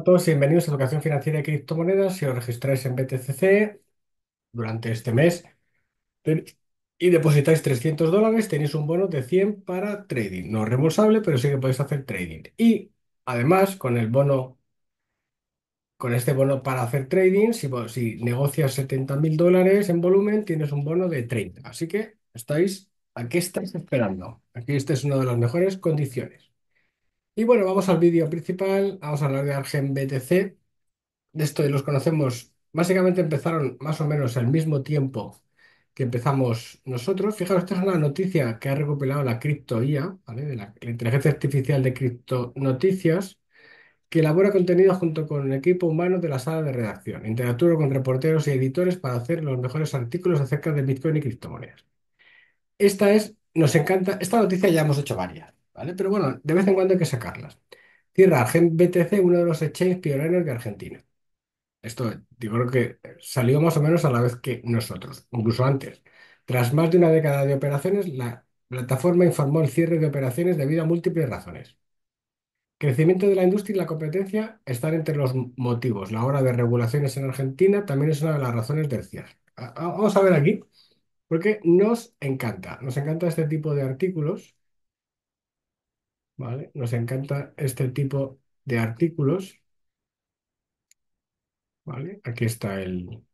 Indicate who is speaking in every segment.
Speaker 1: a todos, bienvenidos a Educación Financiera de Criptomonedas. Si os registráis en BTCC durante este mes y depositáis 300 dólares, tenéis un bono de 100 para trading. No es reembolsable, pero sí que podéis hacer trading. Y además, con el bono, con este bono para hacer trading, si, si negocias 70 mil dólares en volumen, tienes un bono de 30. Así que estáis, ¿a qué estáis esperando? Aquí esta es una de las mejores condiciones. Y bueno, vamos al vídeo principal, vamos a hablar de Argen BTC. De esto los conocemos, básicamente empezaron más o menos al mismo tiempo que empezamos nosotros. Fijaros, esta es una noticia que ha recopilado la CryptoIA, ¿vale? la, inteligencia artificial de Cripto Noticias, que elabora contenido junto con el equipo humano de la sala de redacción. Interactúa con reporteros y editores para hacer los mejores artículos acerca de Bitcoin y criptomonedas. Esta es, nos encanta, esta noticia ya hemos hecho varias. Pero bueno, de vez en cuando hay que sacarlas. Cierra Argent BTC, uno de los exchanges pioneros de Argentina. Esto, digo, creo que salió más o menos a la vez que nosotros, incluso antes. Tras más de una década de operaciones, la plataforma informó el cierre de operaciones debido a múltiples razones. Crecimiento de la industria y la competencia están entre los motivos. La hora de regulaciones en Argentina también es una de las razones del cierre. Ah, ah, vamos a ver aquí, porque nos encanta, nos encanta este tipo de artículos nos encanta este tipo de artículos, ¿vale? Aquí está el,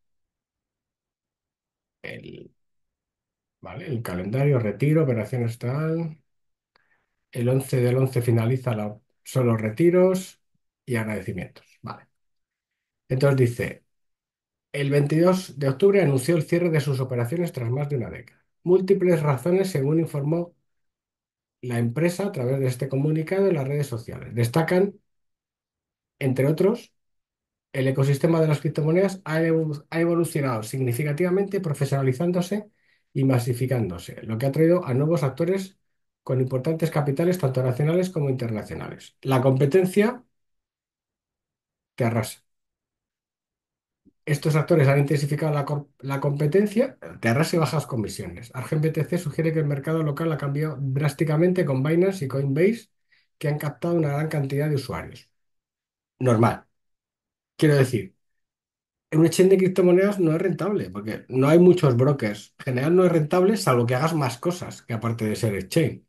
Speaker 1: el, calendario, retiro, operaciones tal. El 11 del 11 finaliza son los retiros y agradecimientos, Entonces dice, el 22 de octubre anunció el cierre de sus operaciones tras más de una década. Múltiples razones, según informó la empresa a través de este comunicado en las redes sociales. Destacan, entre otros, el ecosistema de las criptomonedas ha evolucionado significativamente profesionalizándose y masificándose, lo que ha traído a nuevos actores con importantes capitales tanto nacionales como internacionales. La competencia te arrasa. Estos actores han intensificado la, competencia te y bajas comisiones. Argent BTC sugiere que el mercado local ha cambiado drásticamente con Binance y Coinbase, que han captado una gran cantidad de usuarios. Normal. Quiero decir, un exchange de criptomonedas no es rentable, porque no hay muchos brokers. En general no es rentable, salvo que hagas más cosas que aparte de ser exchange.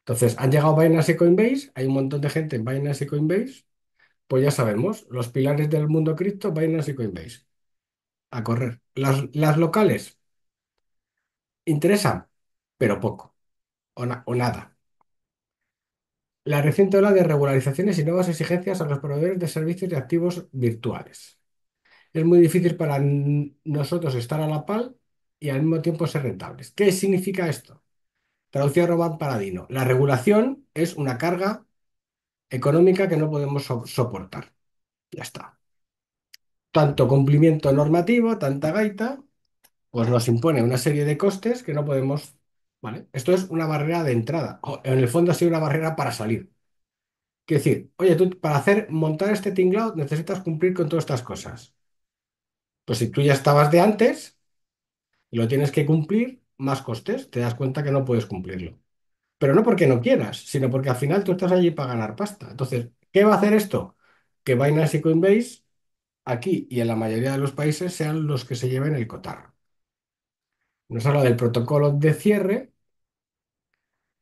Speaker 1: Entonces, han llegado Binance y Coinbase, hay un montón de gente en Binance y Coinbase, pues ya sabemos, los pilares del mundo cripto, Binance y Coinbase. A correr. Las, locales interesan, pero poco o, nada. La reciente ola de regularizaciones y nuevas exigencias a los proveedores de servicios de activos virtuales. Es muy difícil para nosotros estar a la pal y al mismo tiempo ser rentables. ¿Qué significa esto? Traducía Roban Paradino. La regulación es una carga económica que no podemos soportar. Ya está. Tanto cumplimiento normativo, tanta gaita, pues nos impone una serie de costes que no podemos, ¿vale? Esto es una barrera de entrada, o en el fondo ha sido una barrera para salir. Quiero decir, oye, tú para hacer, montar este tinglado necesitas cumplir con todas estas cosas. Pues si tú ya estabas de antes y lo tienes que cumplir, más costes, te das cuenta que no puedes cumplirlo pero no porque no quieras, sino porque al final tú estás allí para ganar pasta. Entonces, ¿qué va a hacer esto? Que Binance y Coinbase aquí y en la mayoría de los países sean los que se lleven el cotar. Nos habla del protocolo de cierre,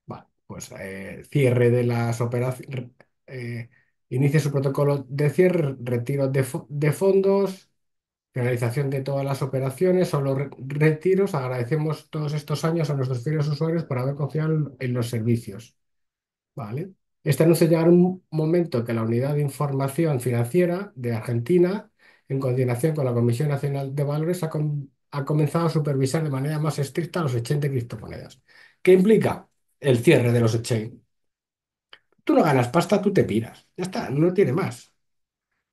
Speaker 1: Bueno, pues eh, cierre de las operaciones, eh, inicia su protocolo de cierre, retiro de fondos Realización de todas las operaciones o los retiros. Agradecemos todos estos años a nuestros fieles usuarios por haber confiado en los servicios. Vale. Este anuncio llega en un momento que la Unidad de Información Financiera de Argentina, en coordinación con la Comisión Nacional de Valores, ha, comenzado a supervisar de manera más estricta los exchange de criptomonedas. ¿Qué implica? El cierre de los exchange? Tú no ganas pasta, tú te piras. Ya está, no tiene más.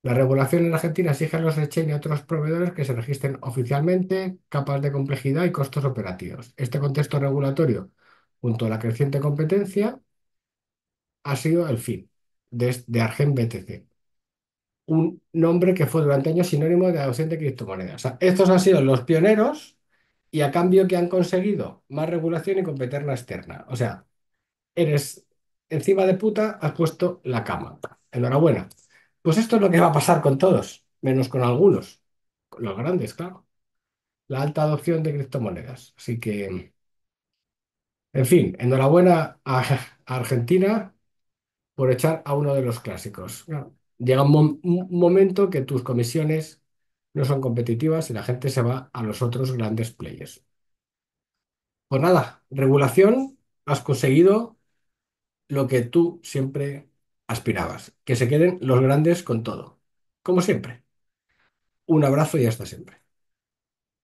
Speaker 1: La regulación en Argentina exige a los exchange y a otros proveedores que se registren oficialmente, capas de complejidad y costos operativos. Este contexto regulatorio, junto a la creciente competencia, ha sido el fin de, ArgentBTC, Argen BTC, un nombre que fue durante años sinónimo de ausencia de criptomonedas. estos han sido los pioneros y a cambio que han conseguido más regulación y competencia externa. O sea, eres encima de puta, has puesto la cama. Enhorabuena. Pues esto es lo que va a pasar con todos, menos con algunos, con los grandes, claro. La alta adopción de criptomonedas. Así que, en fin, enhorabuena a, Argentina por echar a uno de los clásicos. Llega un, un momento que tus comisiones no son competitivas y la gente se va a los otros grandes players. Pues nada, regulación, has conseguido lo que tú siempre aspirabas. Que se queden los grandes con todo. Como siempre. Un abrazo y hasta siempre.